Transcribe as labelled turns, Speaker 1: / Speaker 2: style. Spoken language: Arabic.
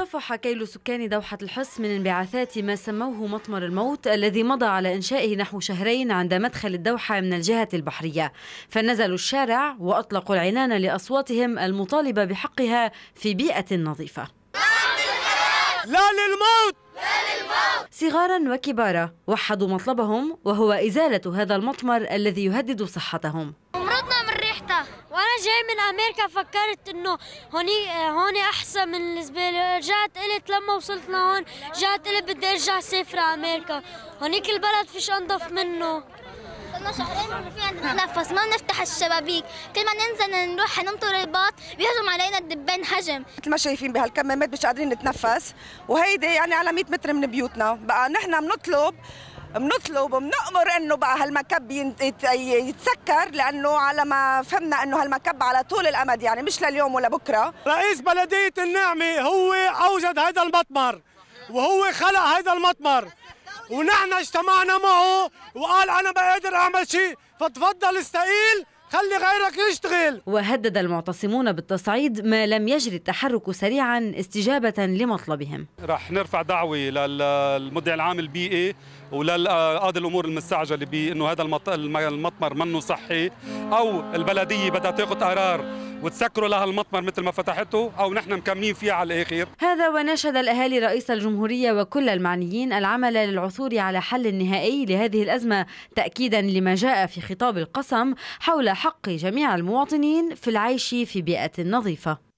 Speaker 1: طفح كيل سكان دوحة الحس من انبعاثات ما سموه مطمر الموت الذي مضى على إنشائه نحو شهرين عند مدخل الدوحة من الجهة البحرية فنزلوا الشارع وأطلقوا العنان لأصواتهم المطالبة بحقها في بيئة نظيفة لا للموت صغارا وكبارا وحدوا مطلبهم وهو إزالة هذا المطمر الذي يهدد صحتهم
Speaker 2: تحتها وانا جاي من امريكا فكرت انه هوني هون احسن من الزباله رجعت قلت لما وصلت لهون رجعت قلت بدي ارجع اسافر على امريكا هونيك البلد فيش انضف منه صرنا شهرين ما في عندنا نفس ما بنفتح الشبابيك كل ما ننزل نروح ننطر الباص بيهجم علينا الدبان
Speaker 3: هجم مثل ما شايفين بهالكمامات مش قادرين نتنفس وهيدي يعني على 100 متر من بيوتنا بقى نحن بنطلب بنطلب بنأمر انه بقى هالمكب يتسكر لانه على ما فهمنا انه هالمكب على طول الامد يعني مش لليوم ولا بكره رئيس بلديه النعمه هو اوجد هذا المطمر وهو خلق هذا
Speaker 2: المطمر ونحن اجتمعنا معه وقال انا بقدر اعمل شيء فتفضل
Speaker 4: استقيل خلي غيرك
Speaker 2: يشتغل
Speaker 1: وهدد المعتصمون بالتصعيد ما لم يجري التحرك سريعا استجابة لمطلبهم
Speaker 4: رح نرفع دعوة للمدعي العام البيئي وللقاضي الامور المستعجله بانه هذا المطمر منه صحي او البلديه بدها تاخذ قرار وتسكروا لها المطمر مثل ما فتحته او نحن مكملين فيها على الاخر
Speaker 1: هذا وناشد الاهالي رئيس الجمهوريه وكل المعنيين العمل للعثور على حل نهائي لهذه الازمه تاكيدا لما جاء في خطاب القسم حول حق جميع المواطنين في العيش في بيئه نظيفه